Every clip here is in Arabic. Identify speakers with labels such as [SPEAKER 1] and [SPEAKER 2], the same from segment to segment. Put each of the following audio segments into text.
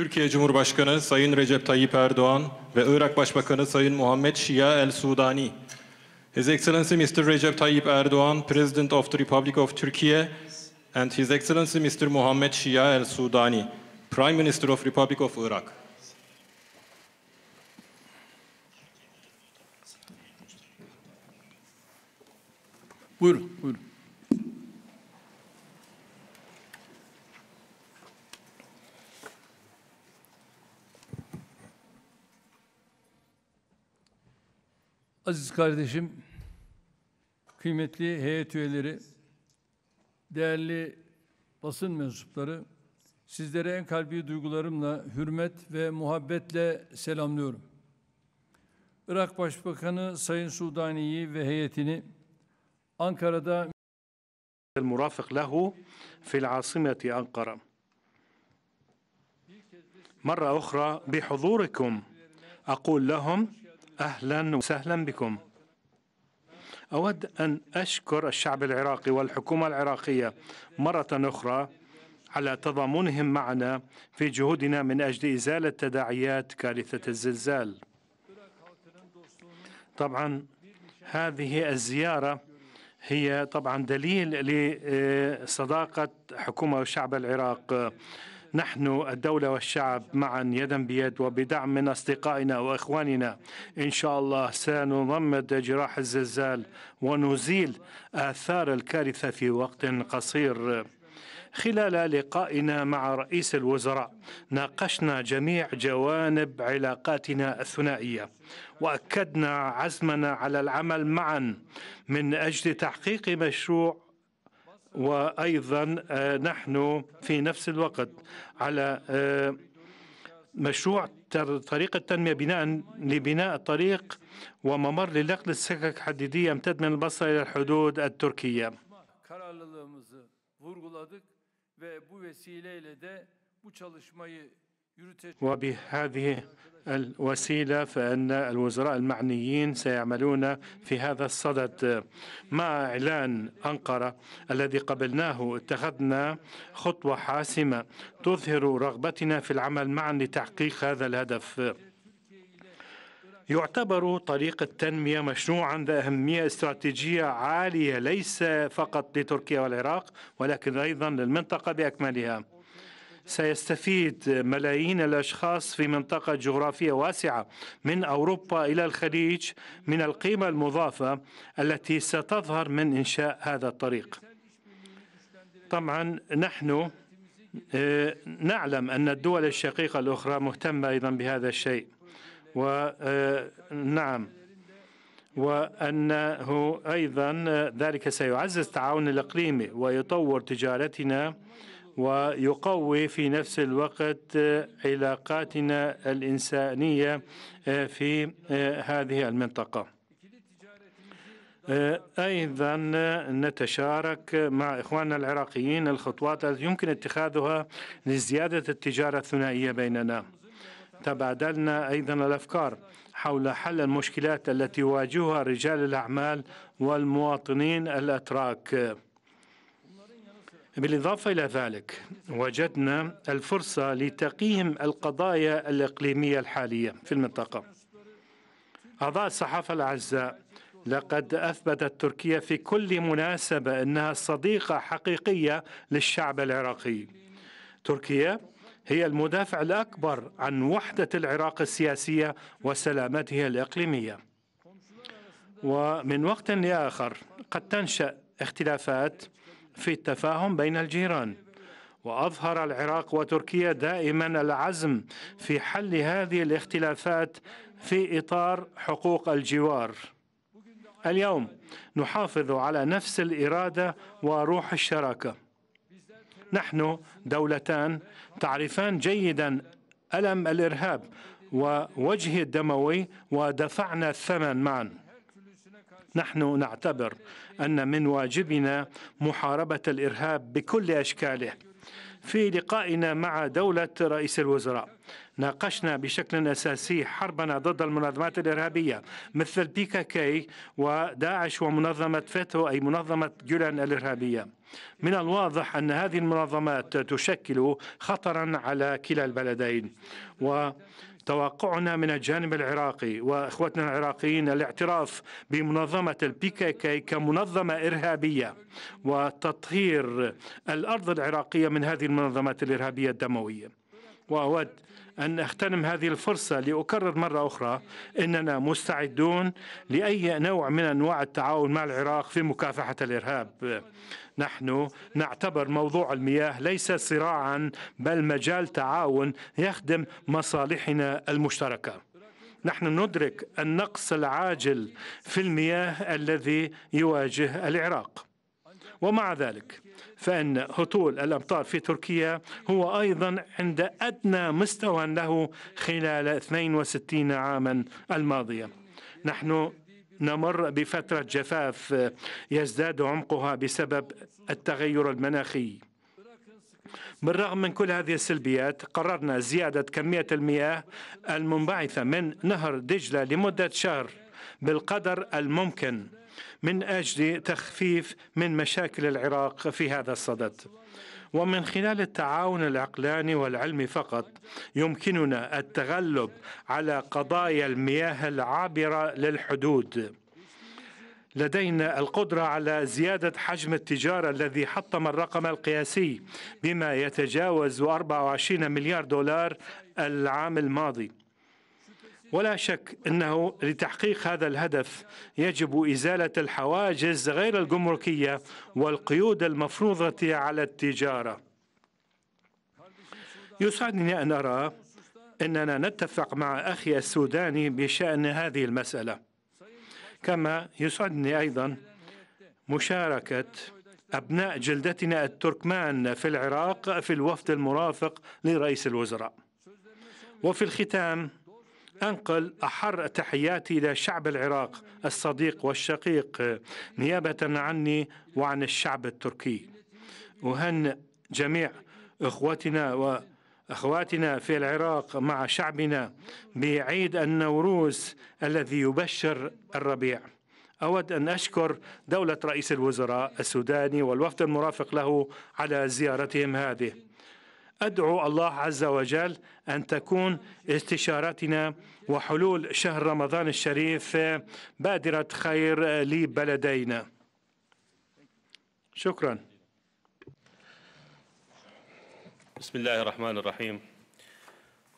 [SPEAKER 1] Türkiye Cumhurbaşkanı Sayın Recep Tayyip Erdoğan ve Irak Başbakanı Sayın Muhammed Şia El Sudani. His Excellency Mr. Recep Tayyip Erdoğan, President of the Republic of Turkey, and His Excellency Mr. Muhammed Şia El Sudani, Prime Minister of Republic of Iraq.
[SPEAKER 2] Buyurun, buyurun. Aziz kardeşim, kıymetli heyet üyeleri, değerli basın mensupları, sizlere en kalbi duygularımla, hürmet ve muhabbetle selamlıyorum. Irak Başbakanı Sayın Sudani'yi ve heyetini Ankara'da المرافق له في العاصمة أنقرة مرة أخرى بحضوركم أقول لهم أهلا وسهلا بكم أود أن أشكر الشعب العراقي والحكومة العراقية مرة أخرى على تضامنهم معنا في جهودنا من أجل إزالة تداعيات كارثة الزلزال طبعا هذه الزيارة هي طبعا دليل لصداقة حكومة وشعب العراق نحن الدولة والشعب معا يدا بيد وبدعم من أصدقائنا وإخواننا إن شاء الله سنضمد جراح الزلزال ونزيل آثار الكارثة في وقت قصير خلال لقائنا مع رئيس الوزراء ناقشنا جميع جوانب علاقاتنا الثنائيه واكدنا عزمنا على العمل معا من اجل تحقيق مشروع وايضا آه، نحن في نفس الوقت على آه، مشروع طريق التنميه بناء لبناء طريق وممر لنقل السكك الحديديه يمتد من البصره الى الحدود التركيه. vurguladık ve bu vesileyle de bu çalışmayı وبهذه الوسيلة فإن الوزراء المعنيين سيعملون في هذا الصدد مع إعلان أنقرة الذي قبلناه اتخذنا خطوة حاسمة تظهر رغبتنا في العمل معا لتحقيق هذا الهدف يعتبر طريق التنمية مشروعا ذا أهمية استراتيجية عالية ليس فقط لتركيا والعراق ولكن أيضا للمنطقة بأكملها سيستفيد ملايين الأشخاص في منطقة جغرافية واسعة من أوروبا إلى الخليج من القيمة المضافة التي ستظهر من إنشاء هذا الطريق طبعا نحن آه، نعلم أن الدول الشقيقة الأخرى مهتمة أيضا بهذا الشيء ونعم آه، وأنه أيضا آه، ذلك سيعزز التعاون الإقليمي ويطور تجارتنا ويقوي في نفس الوقت علاقاتنا الإنسانية آه، في آه، هذه المنطقة آه، أيضا نتشارك مع إخواننا العراقيين الخطوات التي يمكن اتخاذها لزيادة التجارة الثنائية بيننا تبادلنا أيضا الأفكار حول حل المشكلات التي يواجهها رجال الأعمال والمواطنين الأتراك بالإضافة إلى ذلك وجدنا الفرصة لتقييم القضايا الإقليمية الحالية في المنطقة أعضاء الصحافة الأعزاء لقد أثبتت تركيا في كل مناسبة أنها صديقة حقيقية للشعب العراقي تركيا هي المدافع الأكبر عن وحدة العراق السياسية وسلامته الإقليمية ومن وقت لآخر قد تنشأ اختلافات في التفاهم بين الجيران واظهر العراق وتركيا دائما العزم في حل هذه الاختلافات في اطار حقوق الجوار اليوم نحافظ على نفس الاراده وروح الشراكه نحن دولتان تعرفان جيدا الم الارهاب ووجه الدموي ودفعنا الثمن معا نحن نعتبر أن من واجبنا محاربة الإرهاب بكل أشكاله في لقائنا مع دولة رئيس الوزراء ناقشنا بشكل أساسي حربنا ضد المنظمات الإرهابية مثل كا كي وداعش ومنظمة فتو أي منظمة جولان الإرهابية من الواضح أن هذه المنظمات تشكل خطرا على كلا البلدين و توقعنا من الجانب العراقي واخوتنا العراقيين الاعتراف بمنظمه البي كي كي كمنظمه ارهابيه وتطهير الارض العراقيه من هذه المنظمات الارهابيه الدمويه. واود ان اغتنم هذه الفرصه لاكرر مره اخرى اننا مستعدون لاي نوع من انواع التعاون مع العراق في مكافحه الارهاب. نحن نعتبر موضوع المياه ليس صراعا بل مجال تعاون يخدم مصالحنا المشتركه. نحن ندرك النقص العاجل في المياه الذي يواجه العراق. ومع ذلك فإن هطول الأمطار في تركيا هو أيضا عند أدنى مستوى له خلال 62 عاما الماضية نحن نمر بفترة جفاف يزداد عمقها بسبب التغير المناخي بالرغم من كل هذه السلبيات قررنا زيادة كمية المياه المنبعثة من نهر دجلة لمدة شهر بالقدر الممكن من اجل تخفيف من مشاكل العراق في هذا الصدد ومن خلال التعاون العقلاني والعلمي فقط يمكننا التغلب على قضايا المياه العابره للحدود لدينا القدرة على زيادة حجم التجارة الذي حطم الرقم القياسي بما يتجاوز 24 مليار دولار العام الماضي ولا شك انه لتحقيق هذا الهدف يجب ازاله الحواجز غير الجمركيه والقيود المفروضه على التجاره. يسعدني ان ارى اننا نتفق مع اخي السوداني بشان هذه المساله. كما يسعدني ايضا مشاركه ابناء جلدتنا التركمان في العراق في الوفد المرافق لرئيس الوزراء. وفي الختام أنقل أحر تحياتي إلى شعب العراق الصديق والشقيق نيابة عني وعن الشعب التركي وهن جميع إخوتنا و اخواتنا في العراق مع شعبنا بعيد النوروز الذي يبشر الربيع. اود ان اشكر دوله رئيس الوزراء السوداني والوفد المرافق له على زيارتهم هذه. أدعو الله عز وجل أن تكون استشارتنا وحلول شهر رمضان الشريف بادرة خير لبلدينا شكرا
[SPEAKER 1] بسم الله الرحمن الرحيم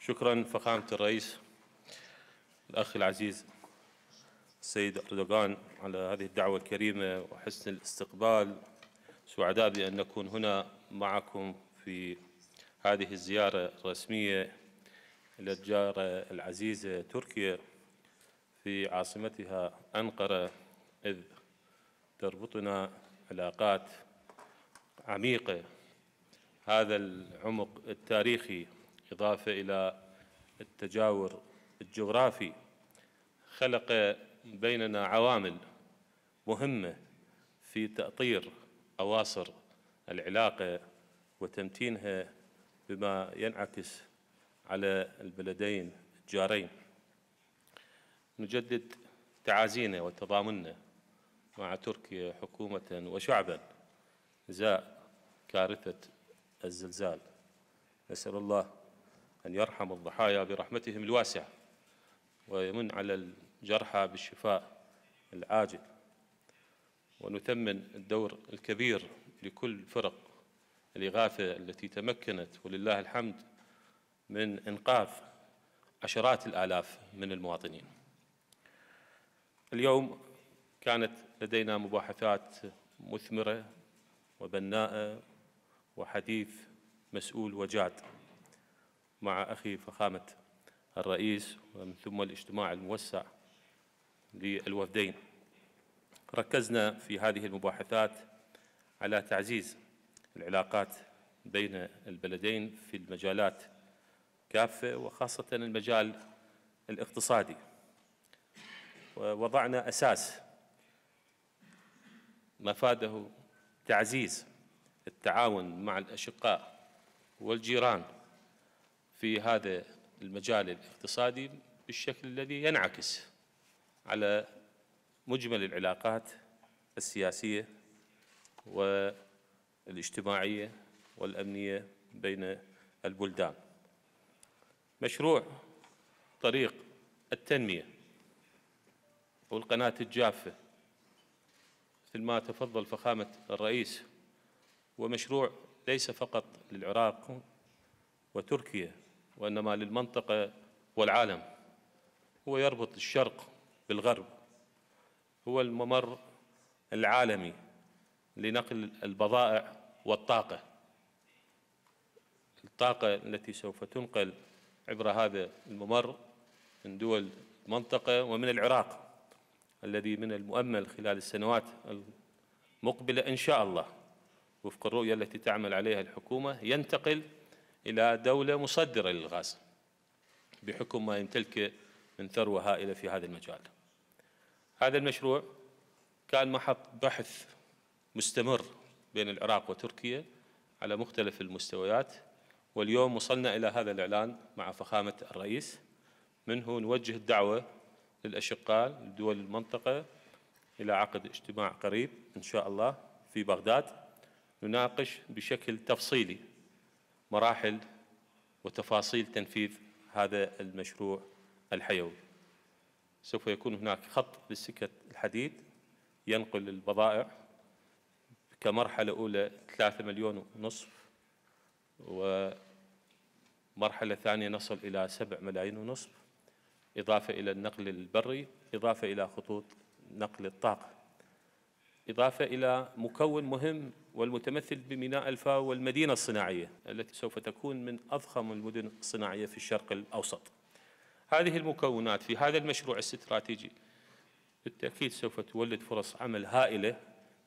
[SPEAKER 1] شكرا فخامة الرئيس الأخ العزيز السيد أردوغان على هذه الدعوة الكريمة وحسن الاستقبال سعداء بأن نكون هنا معكم في هذه الزيارة الرسمية إلى الجارة العزيزة تركيا في عاصمتها أنقرة إذ تربطنا علاقات عميقة هذا العمق التاريخي إضافة إلى التجاور الجغرافي خلق بيننا عوامل مهمة في تأطير أواصر العلاقة وتمتينها بما ينعكس على البلدين الجارين نجدد تعازينا وتضامننا مع تركيا حكومة وشعبا إزاء كارثة الزلزال نسأل الله أن يرحم الضحايا برحمتهم الواسعة ويمن على الجرحى بالشفاء العاجل ونثمن الدور الكبير لكل فرق الإغاثة التي تمكنت ولله الحمد من إنقاذ عشرات الآلاف من المواطنين اليوم كانت لدينا مباحثات مثمرة وبناءة وحديث مسؤول وجاد مع أخي فخامة الرئيس ومن ثم الاجتماع الموسع للوفدين ركزنا في هذه المباحثات على تعزيز العلاقات بين البلدين في المجالات كافة وخاصة المجال الاقتصادي ووضعنا أساس مفاده تعزيز التعاون مع الأشقاء والجيران في هذا المجال الاقتصادي بالشكل الذي ينعكس على مجمل العلاقات السياسية و الاجتماعية والأمنية بين البلدان مشروع طريق التنمية والقناة الجافة مثل ما تفضل فخامة الرئيس ومشروع ليس فقط للعراق وتركيا وإنما للمنطقة والعالم هو يربط الشرق بالغرب هو الممر العالمي لنقل البضائع والطاقة الطاقة التي سوف تنقل عبر هذا الممر من دول المنطقة ومن العراق الذي من المؤمل خلال السنوات المقبلة إن شاء الله وفق الرؤية التي تعمل عليها الحكومة ينتقل إلى دولة مصدرة للغاز بحكم ما يمتلكه من ثروة هائلة في هذا المجال هذا المشروع كان محط بحث مستمر بين العراق وتركيا على مختلف المستويات واليوم وصلنا إلى هذا الإعلان مع فخامة الرئيس منه نوجه الدعوة للأشقاء لدول المنطقة إلى عقد اجتماع قريب إن شاء الله في بغداد نناقش بشكل تفصيلي مراحل وتفاصيل تنفيذ هذا المشروع الحيوي سوف يكون هناك خط للسكة الحديد ينقل البضائع كمرحلة أولى 3 مليون ونصف ومرحلة ثانية نصل إلى 7 ملايين ونصف إضافة إلى النقل البري إضافة إلى خطوط نقل الطاقة إضافة إلى مكون مهم والمتمثل بميناء الفاو والمدينة الصناعية التي سوف تكون من أضخم المدن الصناعية في الشرق الأوسط هذه المكونات في هذا المشروع الاستراتيجي بالتأكيد سوف تولد فرص عمل هائلة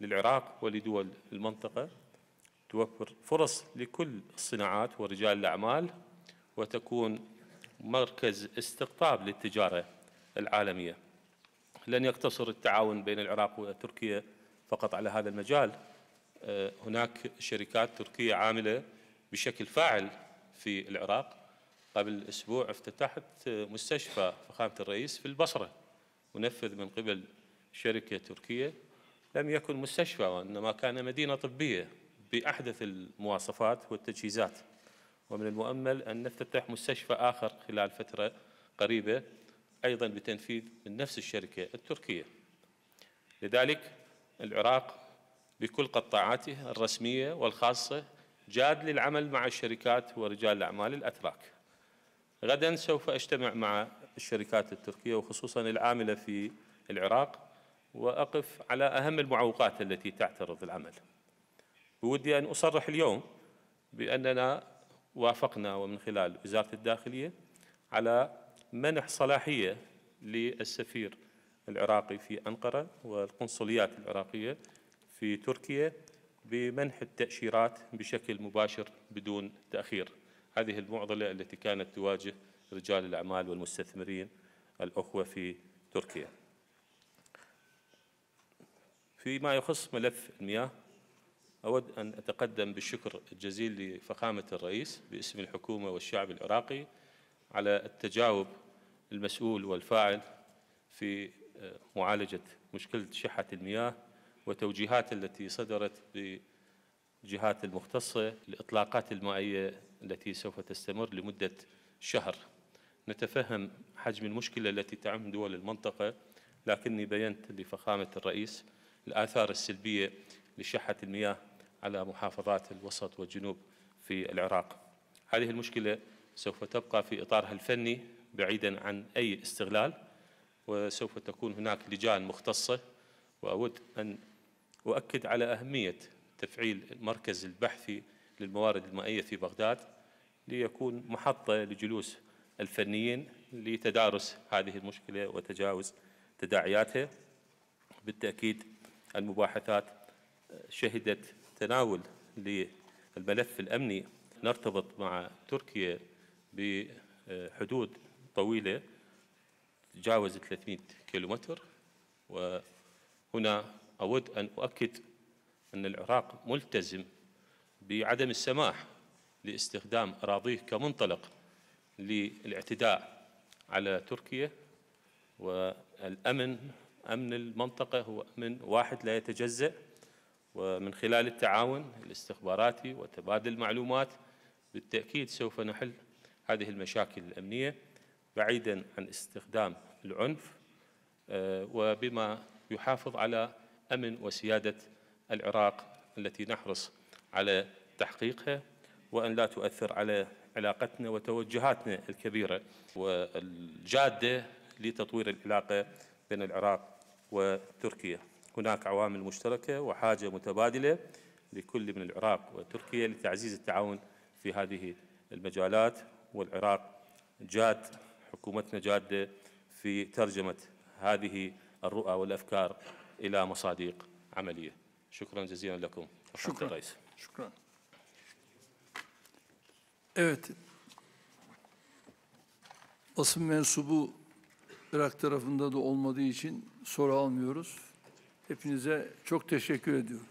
[SPEAKER 1] للعراق ولدول المنطقة توفر فرص لكل الصناعات ورجال الأعمال وتكون مركز استقطاب للتجارة العالمية لن يقتصر التعاون بين العراق وتركيا فقط على هذا المجال آه، هناك شركات تركية عاملة بشكل فاعل في العراق قبل أسبوع افتتحت آه، مستشفى فخامة الرئيس في البصرة منفذ من قبل شركة تركية لم يكن مستشفى وإنما كان مدينة طبية بأحدث المواصفات والتجهيزات ومن المؤمل أن نفتتح مستشفى آخر خلال فترة قريبة أيضا بتنفيذ من نفس الشركة التركية لذلك العراق بكل قطاعاته الرسمية والخاصة جاد للعمل مع الشركات ورجال الأعمال الأتراك غدا سوف أجتمع مع الشركات التركية وخصوصا العاملة في العراق وأقف على أهم المعوقات التي تعترض العمل بودي أن أصرح اليوم بأننا وافقنا ومن خلال وزارة الداخلية على منح صلاحية للسفير العراقي في أنقرة والقنصليات العراقية في تركيا بمنح التأشيرات بشكل مباشر بدون تأخير هذه المعضلة التي كانت تواجه رجال الأعمال والمستثمرين الأخوة في تركيا فيما يخص ملف المياه أود أن أتقدم بالشكر الجزيل لفخامة الرئيس باسم الحكومة والشعب العراقي على التجاوب المسؤول والفاعل في آه، معالجة مشكلة شحة المياه وتوجيهات التي صدرت بالجهات المختصة الإطلاقات المائية التي سوف تستمر لمدة شهر نتفهم حجم المشكلة التي تعم دول المنطقة لكني بينت لفخامة الرئيس الآثار السلبية لشحة المياه على محافظات الوسط والجنوب في العراق هذه المشكلة سوف تبقى في إطارها الفني بعيدا عن أي استغلال وسوف تكون هناك لجان مختصة وأود أن أؤكد على أهمية تفعيل المركز البحثي للموارد المائية في بغداد ليكون محطة لجلوس الفنيين لتدارس هذه المشكلة وتجاوز تداعياتها بالتأكيد المباحثات شهدت تناول للملف الأمني نرتبط مع تركيا بحدود طويلة تجاوز 300 كيلومتر وهنا أود أن أؤكد أن العراق ملتزم بعدم السماح لاستخدام أراضيه كمنطلق للاعتداء على تركيا والأمن أمن المنطقة هو أمن واحد لا يتجزأ ومن خلال التعاون الاستخباراتي وتبادل المعلومات بالتأكيد سوف نحل هذه المشاكل الأمنية بعيدا عن استخدام العنف آه، وبما يحافظ على أمن وسيادة العراق التي نحرص على تحقيقها وأن لا تؤثر على علاقتنا وتوجهاتنا الكبيرة والجادة لتطوير العلاقة بين العراق وتركيا هناك عوامل مشتركة وحاجة متبادلة لكل من العراق وتركيا لتعزيز التعاون في هذه المجالات والعراق جاد حكومتنا جادة في ترجمة هذه الرؤى والأفكار إلى مصادق عملية شكرا جزيلا لكم شكرا الرئيس شكرا
[SPEAKER 2] Evet, basın mensubu Irak tarafında da olmadığı için soru almıyoruz. Hepinize çok teşekkür ediyorum.